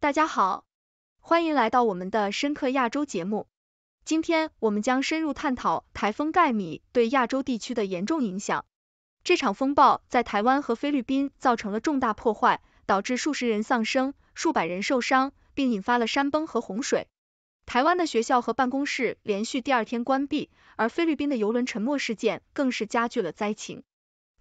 大家好，欢迎来到我们的深刻亚洲节目。今天我们将深入探讨台风盖米对亚洲地区的严重影响。这场风暴在台湾和菲律宾造成了重大破坏，导致数十人丧生，数百人受伤，并引发了山崩和洪水。台湾的学校和办公室连续第二天关闭，而菲律宾的游轮沉没事件更是加剧了灾情。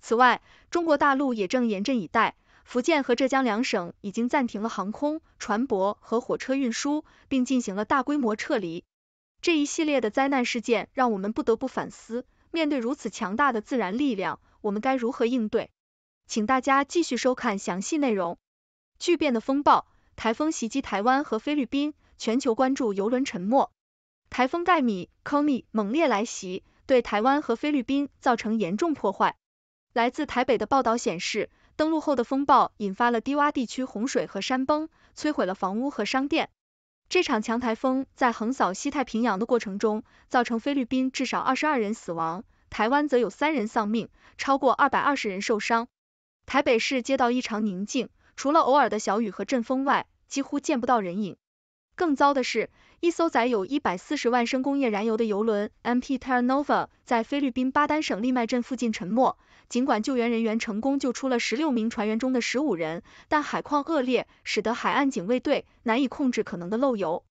此外，中国大陆也正严阵以待。福建和浙江两省已经暂停了航空、船舶和火车运输，并进行了大规模撤离。这一系列的灾难事件让我们不得不反思：面对如此强大的自然力量，我们该如何应对？请大家继续收看详细内容。巨变的风暴，台风袭击台湾和菲律宾，全球关注游轮沉没。台风盖米 k o m i 猛烈来袭，对台湾和菲律宾造成严重破坏。来自台北的报道显示。登陆后的风暴引发了低洼地区洪水和山崩，摧毁了房屋和商店。这场强台风在横扫西太平洋的过程中，造成菲律宾至少二十二人死亡，台湾则有三人丧命，超过二百二十人受伤。台北市街道异常宁静，除了偶尔的小雨和阵风外，几乎见不到人影。更糟的是，一艘载有一百四十万升工业燃油的油轮 MP t e r a n o v a 在菲律宾巴丹省利麦镇附近沉没。尽管救援人员成功救出了十六名船员中的十五人，但海况恶劣，使得海岸警卫队难以控制可能的漏油。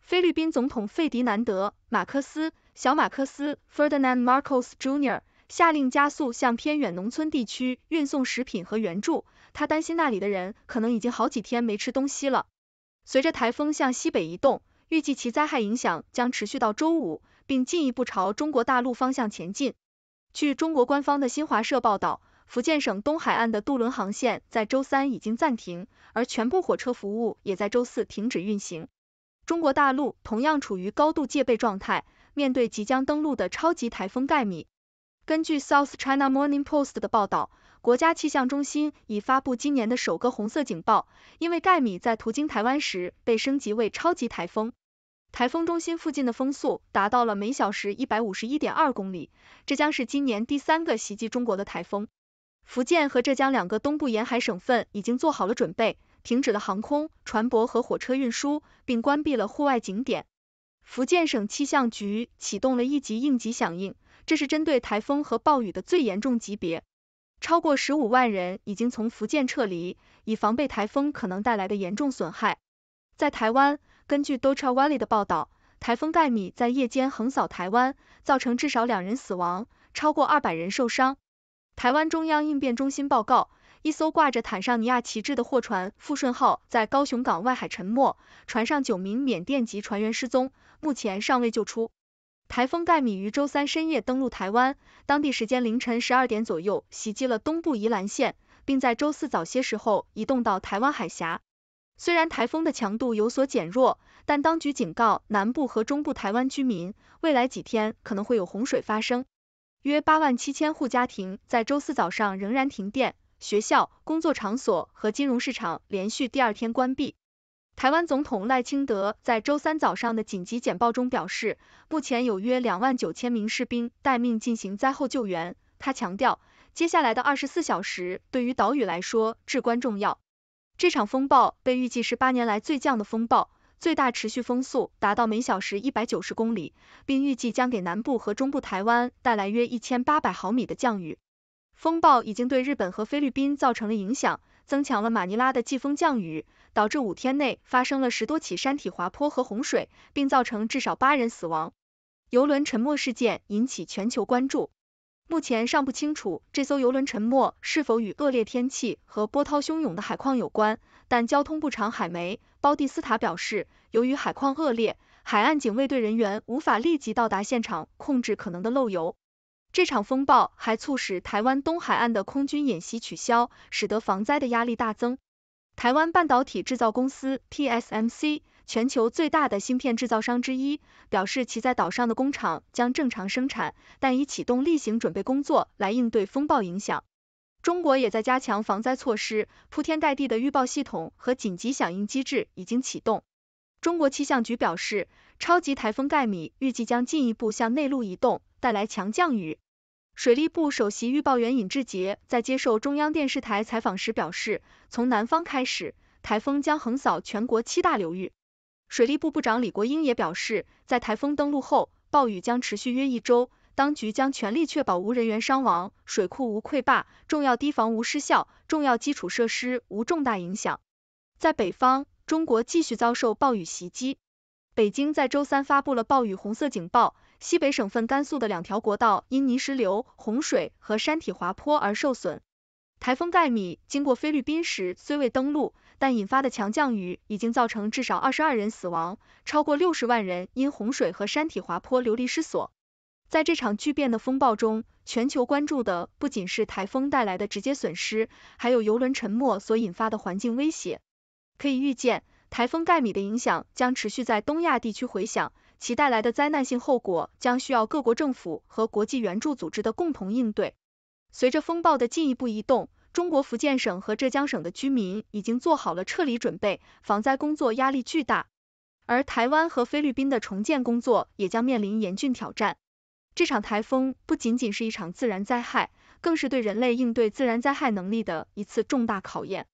菲律宾总统费迪南德·马克思（小马克思 Ferdinand Marcos Jr.） 下令加速向偏远农村地区运送食品和援助，他担心那里的人可能已经好几天没吃东西了。随着台风向西北移动，预计其灾害影响将持续到周五，并进一步朝中国大陆方向前进。据中国官方的新华社报道，福建省东海岸的渡轮航线在周三已经暂停，而全部火车服务也在周四停止运行。中国大陆同样处于高度戒备状态，面对即将登陆的超级台风盖米。根据 South China Morning Post 的报道，国家气象中心已发布今年的首个红色警报，因为盖米在途经台湾时被升级为超级台风。台风中心附近的风速达到了每小时一百五十一点二公里，这将是今年第三个袭击中国的台风。福建和浙江两个东部沿海省份已经做好了准备，停止了航空、船舶和火车运输，并关闭了户外景点。福建省气象局启动了一级应急响应，这是针对台风和暴雨的最严重级别。超过十五万人已经从福建撤离，以防备台风可能带来的严重损害。在台湾，根据 d o t a w a l l y 的报道，台风盖米在夜间横扫台湾，造成至少两人死亡，超过二百人受伤。台湾中央应变中心报告，一艘挂着坦桑尼亚旗帜的货船富顺号在高雄港外海沉没，船上九名缅甸籍船员失踪，目前尚未救出。台风盖米于周三深夜登陆台湾，当地时间凌晨十二点左右袭击了东部宜兰县，并在周四早些时候移动到台湾海峡。虽然台风的强度有所减弱，但当局警告南部和中部台湾居民，未来几天可能会有洪水发生。约八万七千户家庭在周四早上仍然停电，学校、工作场所和金融市场连续第二天关闭。台湾总统赖清德在周三早上的紧急简报中表示，目前有约两万九千名士兵待命进行灾后救援。他强调，接下来的二十四小时对于岛屿来说至关重要。这场风暴被预计是八年来最强的风暴，最大持续风速达到每小时一百九十公里，并预计将给南部和中部台湾带来约一千八百毫米的降雨。风暴已经对日本和菲律宾造成了影响，增强了马尼拉的季风降雨，导致五天内发生了十多起山体滑坡和洪水，并造成至少八人死亡。游轮沉没事件引起全球关注。目前尚不清楚这艘游轮沉没是否与恶劣天气和波涛汹涌的海况有关，但交通部长海梅·包蒂斯塔表示，由于海况恶劣，海岸警卫队人员无法立即到达现场控制可能的漏油。这场风暴还促使台湾东海岸的空军演习取消，使得防灾的压力大增。台湾半导体制造公司 TSMC。全球最大的芯片制造商之一表示，其在岛上的工厂将正常生产，但已启动例行准备工作来应对风暴影响。中国也在加强防灾措施，铺天盖地的预报系统和紧急响应机制已经启动。中国气象局表示，超级台风盖米预计将进一步向内陆移动，带来强降雨。水利部首席预报员尹志杰在接受中央电视台采访时表示，从南方开始，台风将横扫全国七大流域。水利部部长李国英也表示，在台风登陆后，暴雨将持续约一周，当局将全力确保无人员伤亡，水库无溃坝，重要堤防无失效，重要基础设施无重大影响。在北方，中国继续遭受暴雨袭击。北京在周三发布了暴雨红色警报，西北省份甘肃的两条国道因泥石流、洪水和山体滑坡而受损。台风盖米经过菲律宾时虽未登陆。但引发的强降雨已经造成至少二十二人死亡，超过六十万人因洪水和山体滑坡流离失所。在这场巨变的风暴中，全球关注的不仅是台风带来的直接损失，还有游轮沉没所引发的环境威胁。可以预见，台风盖米的影响将持续在东亚地区回响，其带来的灾难性后果将需要各国政府和国际援助组织的共同应对。随着风暴的进一步移动，中国福建省和浙江省的居民已经做好了撤离准备，防灾工作压力巨大；而台湾和菲律宾的重建工作也将面临严峻挑战。这场台风不仅仅是一场自然灾害，更是对人类应对自然灾害能力的一次重大考验。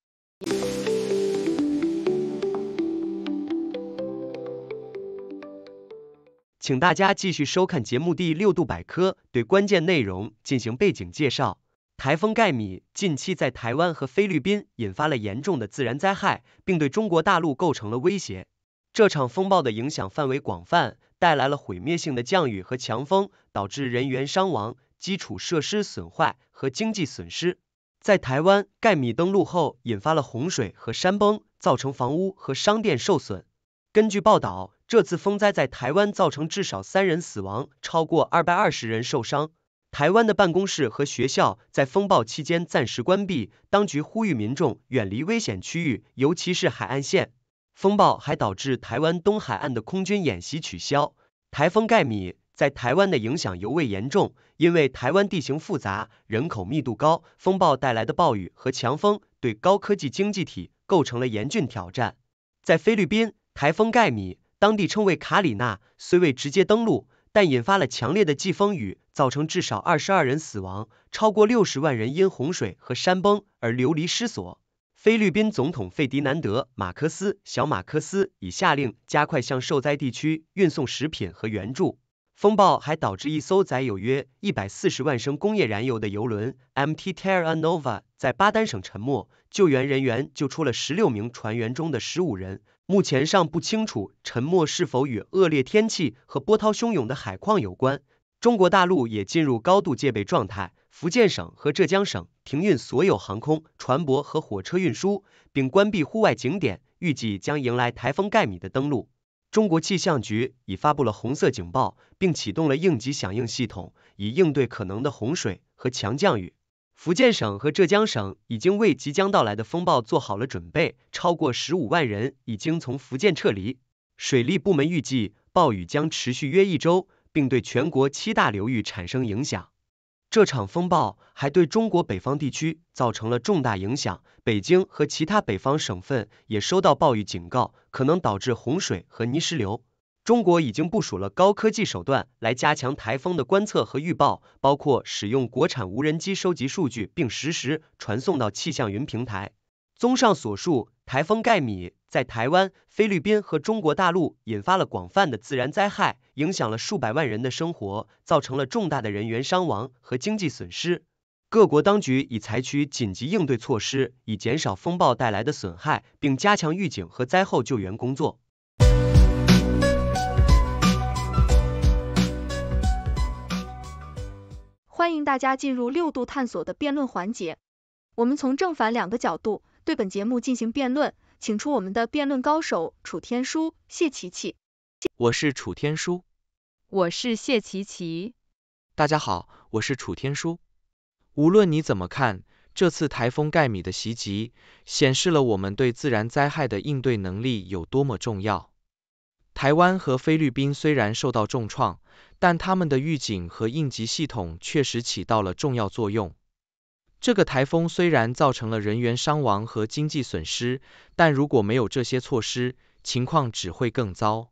请大家继续收看节目《第六度百科》，对关键内容进行背景介绍。台风盖米近期在台湾和菲律宾引发了严重的自然灾害，并对中国大陆构成了威胁。这场风暴的影响范围广泛，带来了毁灭性的降雨和强风，导致人员伤亡、基础设施损坏和经济损失。在台湾，盖米登陆后引发了洪水和山崩，造成房屋和商店受损。根据报道，这次风灾在台湾造成至少三人死亡，超过二百二十人受伤。台湾的办公室和学校在风暴期间暂时关闭，当局呼吁民众远离危险区域，尤其是海岸线。风暴还导致台湾东海岸的空军演习取消。台风盖米在台湾的影响尤为严重，因为台湾地形复杂，人口密度高，风暴带来的暴雨和强风对高科技经济体构成了严峻挑战。在菲律宾，台风盖米当地称为卡里娜，虽未直接登陆，但引发了强烈的季风雨。造成至少二十二人死亡，超过六十万人因洪水和山崩而流离失所。菲律宾总统费迪南德·马科斯（小马科斯）已下令加快向受灾地区运送食品和援助。风暴还导致一艘载有约一百四十万升工业燃油的油轮 MT Teranova 在巴丹省沉没，救援人员救出了十六名船员中的十五人。目前尚不清楚沉没是否与恶劣天气和波涛汹涌的海况有关。中国大陆也进入高度戒备状态，福建省和浙江省停运所有航空、船舶和火车运输，并关闭户外景点。预计将迎来台风盖米的登陆。中国气象局已发布了红色警报，并启动了应急响应系统，以应对可能的洪水和强降雨。福建省和浙江省已经为即将到来的风暴做好了准备，超过十五万人已经从福建撤离。水利部门预计，暴雨将持续约一周。并对全国七大流域产生影响。这场风暴还对中国北方地区造成了重大影响，北京和其他北方省份也收到暴雨警告，可能导致洪水和泥石流。中国已经部署了高科技手段来加强台风的观测和预报，包括使用国产无人机收集数据并实时传送到气象云平台。综上所述。台风盖米在台湾、菲律宾和中国大陆引发了广泛的自然灾害，影响了数百万人的生活，造成了重大的人员伤亡和经济损失。各国当局已采取紧急应对措施，以减少风暴带来的损害，并加强预警和灾后救援工作。欢迎大家进入六度探索的辩论环节，我们从正反两个角度。对本节目进行辩论，请出我们的辩论高手楚天舒、谢琪琪。我是楚天舒，我是谢琪琪。大家好，我是楚天舒。无论你怎么看，这次台风盖米的袭击显示了我们对自然灾害的应对能力有多么重要。台湾和菲律宾虽然受到重创，但他们的预警和应急系统确实起到了重要作用。这个台风虽然造成了人员伤亡和经济损失，但如果没有这些措施，情况只会更糟。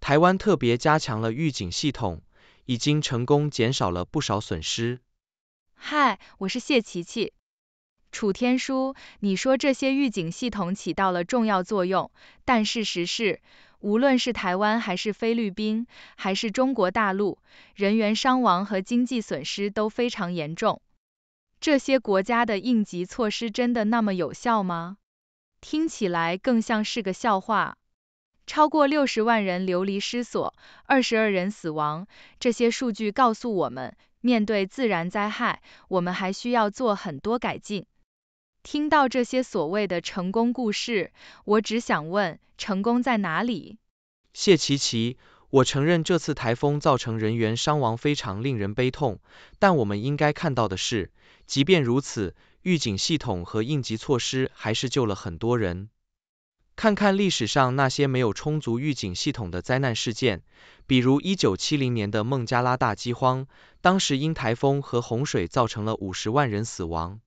台湾特别加强了预警系统，已经成功减少了不少损失。嗨，我是谢琪琪，楚天舒。你说这些预警系统起到了重要作用，但事实是，无论是台湾还是菲律宾，还是中国大陆，人员伤亡和经济损失都非常严重。这些国家的应急措施真的那么有效吗？听起来更像是个笑话。超过六十万人流离失所，二十二人死亡。这些数据告诉我们，面对自然灾害，我们还需要做很多改进。听到这些所谓的成功故事，我只想问，成功在哪里？谢奇奇。我承认这次台风造成人员伤亡非常令人悲痛，但我们应该看到的是，即便如此，预警系统和应急措施还是救了很多人。看看历史上那些没有充足预警系统的灾难事件，比如1970年的孟加拉大饥荒，当时因台风和洪水造成了50万人死亡。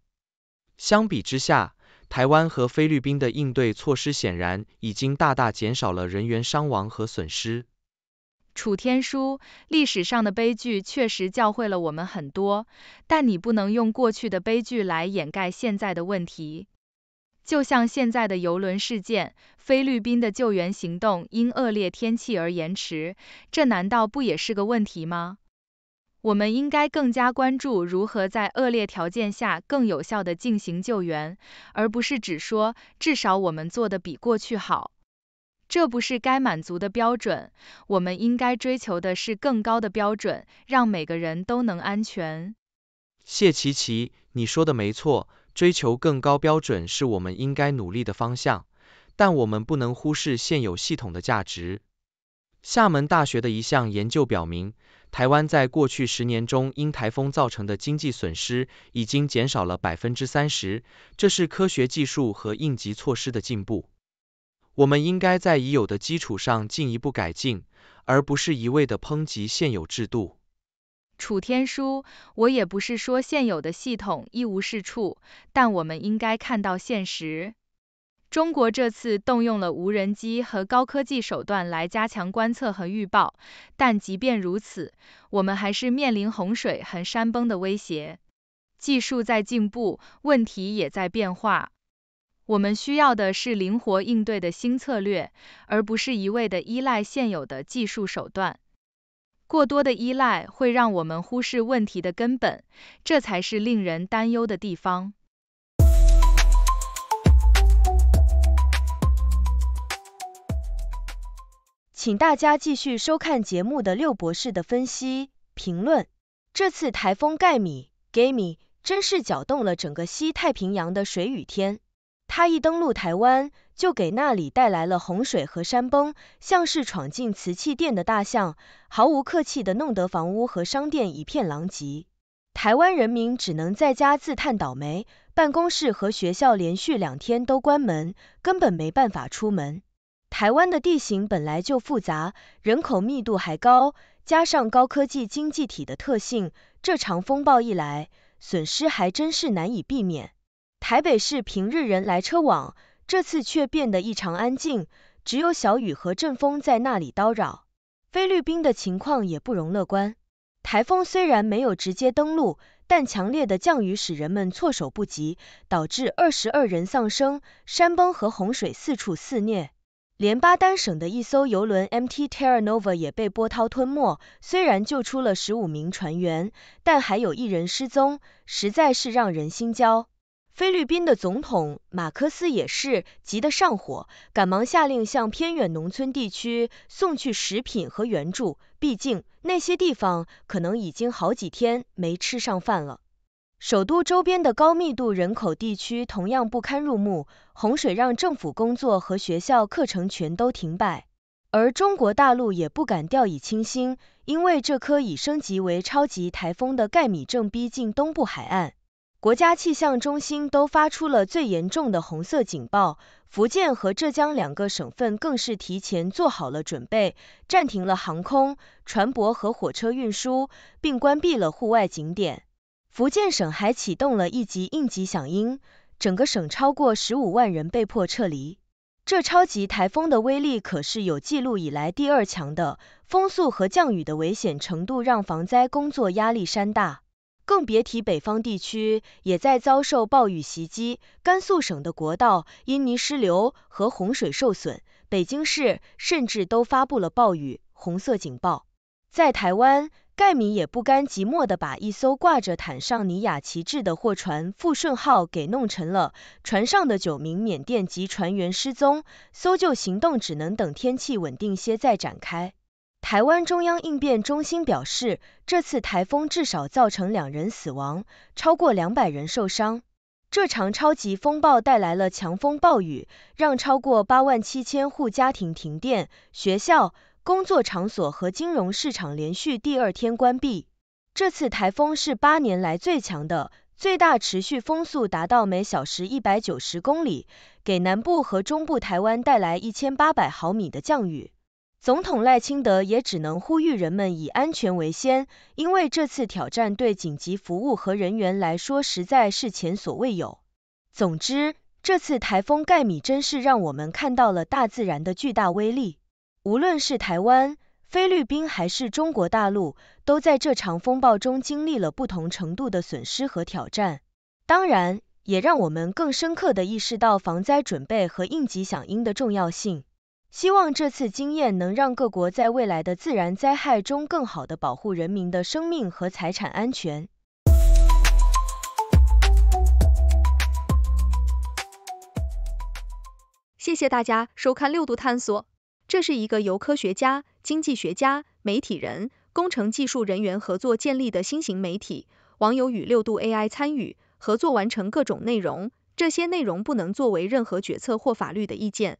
相比之下，台湾和菲律宾的应对措施显然已经大大减少了人员伤亡和损失。楚天舒，历史上的悲剧确实教会了我们很多，但你不能用过去的悲剧来掩盖现在的问题。就像现在的游轮事件，菲律宾的救援行动因恶劣天气而延迟，这难道不也是个问题吗？我们应该更加关注如何在恶劣条件下更有效地进行救援，而不是只说至少我们做的比过去好。这不是该满足的标准，我们应该追求的是更高的标准，让每个人都能安全。谢琪琪，你说的没错，追求更高标准是我们应该努力的方向，但我们不能忽视现有系统的价值。厦门大学的一项研究表明，台湾在过去十年中因台风造成的经济损失已经减少了百分之三十，这是科学技术和应急措施的进步。我们应该在已有的基础上进一步改进，而不是一味的抨击现有制度。楚天舒，我也不是说现有的系统一无是处，但我们应该看到现实。中国这次动用了无人机和高科技手段来加强观测和预报，但即便如此，我们还是面临洪水和山崩的威胁。技术在进步，问题也在变化。我们需要的是灵活应对的新策略，而不是一味的依赖现有的技术手段。过多的依赖会让我们忽视问题的根本，这才是令人担忧的地方。请大家继续收看节目的六博士的分析评论。这次台风盖米 g a m i 真是搅动了整个西太平洋的水雨天。他一登陆台湾，就给那里带来了洪水和山崩，像是闯进瓷器店的大象，毫无客气地弄得房屋和商店一片狼藉。台湾人民只能在家自叹倒霉，办公室和学校连续两天都关门，根本没办法出门。台湾的地形本来就复杂，人口密度还高，加上高科技经济体的特性，这场风暴一来，损失还真是难以避免。台北市平日人来车往，这次却变得异常安静，只有小雨和阵风在那里叨扰。菲律宾的情况也不容乐观，台风虽然没有直接登陆，但强烈的降雨使人们措手不及，导致二十二人丧生，山崩和洪水四处肆虐。连巴丹省的一艘游轮 MT t e r r a n o v a 也被波涛吞没，虽然救出了十五名船员，但还有一人失踪，实在是让人心焦。菲律宾的总统马克思也是急得上火，赶忙下令向偏远农村地区送去食品和援助，毕竟那些地方可能已经好几天没吃上饭了。首都周边的高密度人口地区同样不堪入目，洪水让政府工作和学校课程全都停摆。而中国大陆也不敢掉以轻心，因为这颗已升级为超级台风的盖米正逼近东部海岸。国家气象中心都发出了最严重的红色警报，福建和浙江两个省份更是提前做好了准备，暂停了航空、船舶和火车运输，并关闭了户外景点。福建省还启动了一级应急响应，整个省超过十五万人被迫撤离。这超级台风的威力可是有记录以来第二强的，风速和降雨的危险程度让防灾工作压力山大。更别提北方地区也在遭受暴雨袭击，甘肃省的国道因泥石流和洪水受损，北京市甚至都发布了暴雨红色警报。在台湾，盖米也不甘寂寞的把一艘挂着坦尚尼亚旗帜的货船“富顺号”给弄沉了，船上的九名缅甸籍船员失踪，搜救行动只能等天气稳定些再展开。台湾中央应变中心表示，这次台风至少造成两人死亡，超过两百人受伤。这场超级风暴带来了强风暴雨，让超过八万七千户家庭停电，学校、工作场所和金融市场连续第二天关闭。这次台风是八年来最强的，最大持续风速达到每小时一百九十公里，给南部和中部台湾带来一千八百毫米的降雨。总统赖清德也只能呼吁人们以安全为先，因为这次挑战对紧急服务和人员来说实在是前所未有。总之，这次台风盖米真是让我们看到了大自然的巨大威力。无论是台湾、菲律宾还是中国大陆，都在这场风暴中经历了不同程度的损失和挑战，当然也让我们更深刻地意识到防灾准备和应急响应的重要性。希望这次经验能让各国在未来的自然灾害中更好的保护人民的生命和财产安全。谢谢大家收看六度探索。这是一个由科学家、经济学家、媒体人、工程技术人员合作建立的新型媒体。网友与六度 AI 参与合作完成各种内容，这些内容不能作为任何决策或法律的意见。